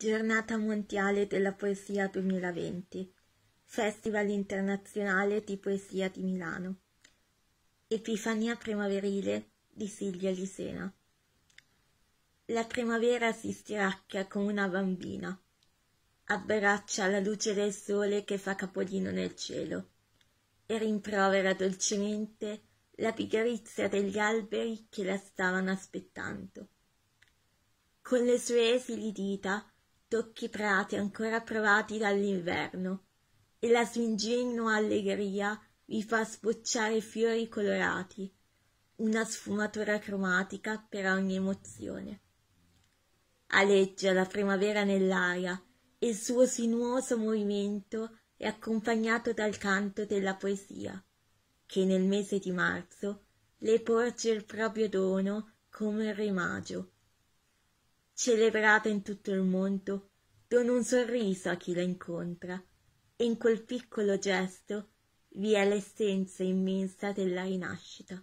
Giornata Mondiale della Poesia 2020, Festival Internazionale di Poesia di Milano, Epifania Primaverile di Silvia Lisena. La primavera si stiracchia come una bambina, abbraccia la luce del sole che fa capolino nel cielo e rimprovera dolcemente la pigrizia degli alberi che la stavano aspettando. Con le sue esili dita tocchi prati ancora provati dall'inverno, e la sua ingenua allegria vi fa sbocciare fiori colorati, una sfumatura cromatica per ogni emozione. Aleggia la primavera nell'aria e il suo sinuoso movimento è accompagnato dal canto della poesia, che nel mese di marzo le porge il proprio dono come un rimaggio celebrata in tutto il mondo, dona un sorriso a chi la incontra, e in quel piccolo gesto vi è l'essenza immensa della rinascita.